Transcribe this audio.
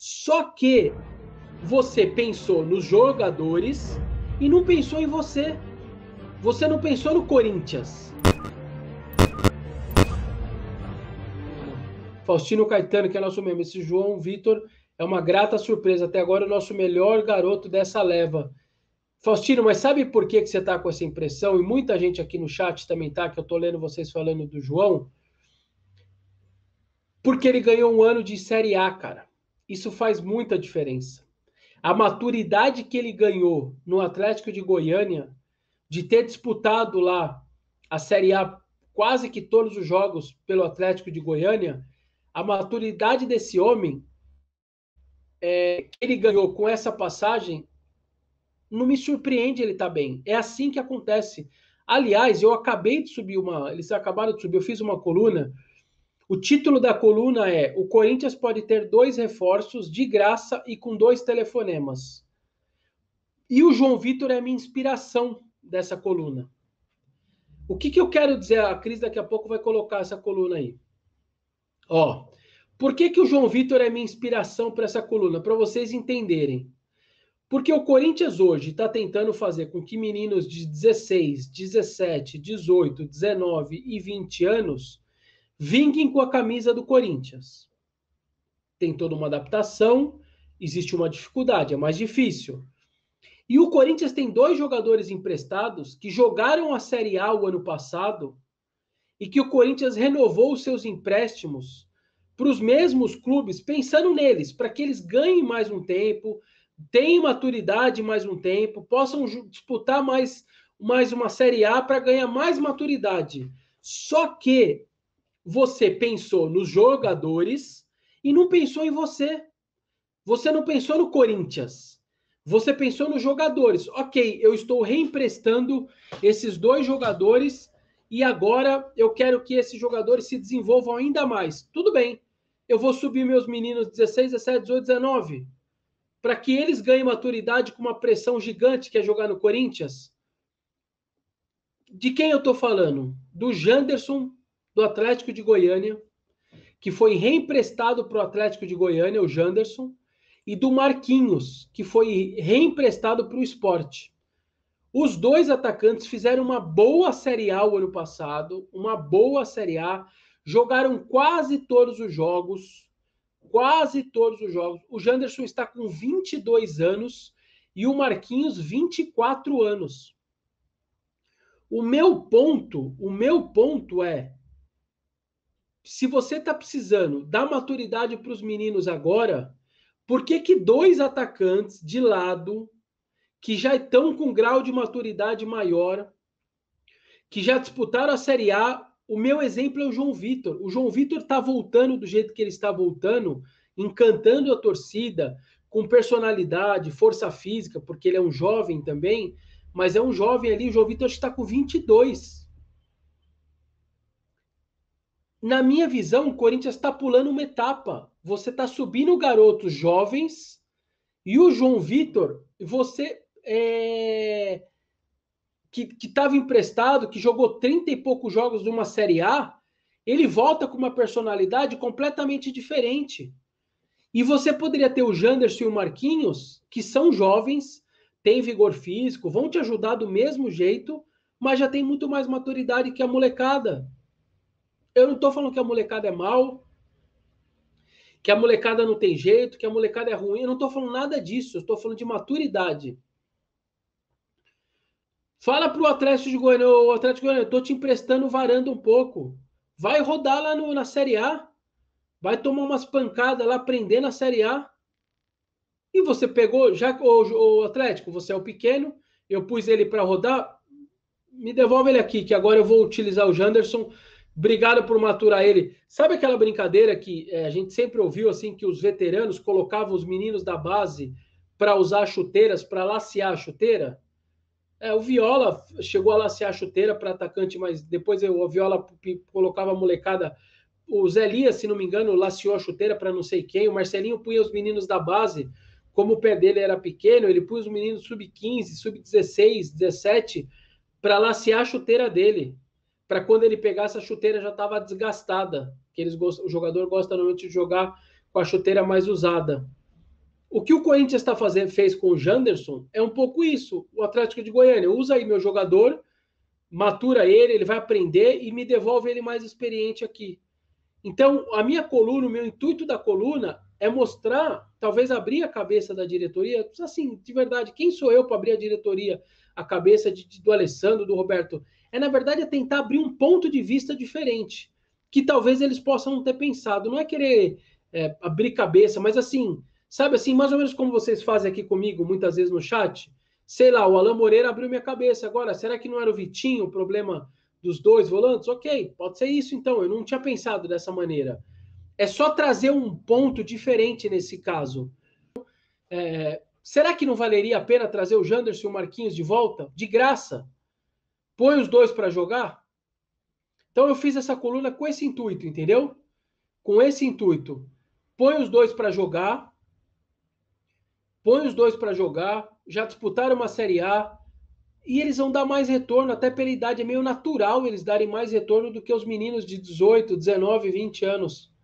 Só que você pensou nos jogadores e não pensou em você. Você não pensou no Corinthians. Faustino Caetano, que é nosso membro. Esse João Vitor é uma grata surpresa. Até agora, o nosso melhor garoto dessa leva. Faustino, mas sabe por que, que você está com essa impressão? E muita gente aqui no chat também está. que eu estou lendo vocês falando do João. Porque ele ganhou um ano de Série A, cara. Isso faz muita diferença. A maturidade que ele ganhou no Atlético de Goiânia, de ter disputado lá a Série A quase que todos os jogos pelo Atlético de Goiânia, a maturidade desse homem é, que ele ganhou com essa passagem, não me surpreende ele estar tá bem. É assim que acontece. Aliás, eu acabei de subir uma. Eles acabaram de subir, eu fiz uma coluna o título da coluna é: O Corinthians pode ter dois reforços de graça e com dois telefonemas. E o João Vitor é a minha inspiração dessa coluna. O que, que eu quero dizer? A Cris daqui a pouco vai colocar essa coluna aí. Ó, por que, que o João Vitor é minha inspiração para essa coluna? Para vocês entenderem. Porque o Corinthians hoje está tentando fazer com que meninos de 16, 17, 18, 19 e 20 anos vinguem com a camisa do Corinthians. Tem toda uma adaptação, existe uma dificuldade, é mais difícil. E o Corinthians tem dois jogadores emprestados que jogaram a Série A o ano passado e que o Corinthians renovou os seus empréstimos para os mesmos clubes, pensando neles, para que eles ganhem mais um tempo, tenham maturidade mais um tempo, possam disputar mais, mais uma Série A para ganhar mais maturidade. Só que você pensou nos jogadores e não pensou em você. Você não pensou no Corinthians. Você pensou nos jogadores. Ok, eu estou reemprestando esses dois jogadores e agora eu quero que esses jogadores se desenvolvam ainda mais. Tudo bem, eu vou subir meus meninos 16, 17, 18, 19 para que eles ganhem maturidade com uma pressão gigante que é jogar no Corinthians. De quem eu estou falando? Do Janderson do Atlético de Goiânia, que foi reemprestado para o Atlético de Goiânia, o Janderson, e do Marquinhos, que foi reemprestado para o esporte. Os dois atacantes fizeram uma boa Série A o ano passado, uma boa Série A, jogaram quase todos os jogos, quase todos os jogos. O Janderson está com 22 anos e o Marquinhos 24 anos. O meu ponto, o meu ponto é se você está precisando dar maturidade para os meninos agora, por que, que dois atacantes de lado, que já estão com um grau de maturidade maior, que já disputaram a Série A, o meu exemplo é o João Vitor. O João Vitor está voltando do jeito que ele está voltando, encantando a torcida, com personalidade, força física, porque ele é um jovem também, mas é um jovem ali, o João Vitor está com 22 na minha visão, o Corinthians está pulando uma etapa. Você está subindo garotos jovens e o João Vitor, você é, que estava emprestado, que jogou 30 e poucos jogos numa Série A, ele volta com uma personalidade completamente diferente. E você poderia ter o Janderson e o Marquinhos, que são jovens, têm vigor físico, vão te ajudar do mesmo jeito, mas já tem muito mais maturidade que a molecada. Eu não estou falando que a molecada é mal, que a molecada não tem jeito, que a molecada é ruim. Eu não estou falando nada disso. Eu estou falando de maturidade. Fala o Atlético de Goiânia, o Atlético de Goiânia, eu tô te emprestando varanda um pouco. Vai rodar lá no, na Série A. Vai tomar umas pancadas lá, prender na Série A. E você pegou, já o, o Atlético, você é o pequeno, eu pus ele para rodar, me devolve ele aqui, que agora eu vou utilizar o Janderson Obrigado por maturar ele. Sabe aquela brincadeira que é, a gente sempre ouviu assim que os veteranos colocavam os meninos da base para usar chuteiras, para laciar a chuteira? É, o Viola chegou a laciar a chuteira para atacante, mas depois eu, o Viola colocava a molecada. O Zé Lia, se não me engano, laciou a chuteira para não sei quem. O Marcelinho punha os meninos da base, como o pé dele era pequeno, ele punha os meninos sub-15, sub-16, 17, para laciar a chuteira dele para quando ele pegar essa chuteira já estava desgastada, que eles gostam, o jogador gosta normalmente de jogar com a chuteira mais usada. O que o Corinthians está fazendo, fez com o Janderson é um pouco isso. O Atlético de Goiânia usa aí meu jogador, matura ele, ele vai aprender e me devolve ele mais experiente aqui. Então, a minha coluna, o meu intuito da coluna é mostrar, talvez abrir a cabeça da diretoria, assim, de verdade, quem sou eu para abrir a diretoria, a cabeça de, de, do Alessandro, do Roberto? é, na verdade, é tentar abrir um ponto de vista diferente, que talvez eles possam não ter pensado. Não é querer é, abrir cabeça, mas assim, sabe assim, mais ou menos como vocês fazem aqui comigo muitas vezes no chat. Sei lá, o Alain Moreira abriu minha cabeça. Agora, será que não era o Vitinho o problema dos dois volantes? Ok, pode ser isso então. Eu não tinha pensado dessa maneira. É só trazer um ponto diferente nesse caso. É, será que não valeria a pena trazer o Janderson e o Marquinhos de volta? De graça. Põe os dois para jogar. Então eu fiz essa coluna com esse intuito, entendeu? Com esse intuito. Põe os dois para jogar. Põe os dois para jogar. Já disputaram uma Série A. E eles vão dar mais retorno, até pela idade. É meio natural eles darem mais retorno do que os meninos de 18, 19, 20 anos.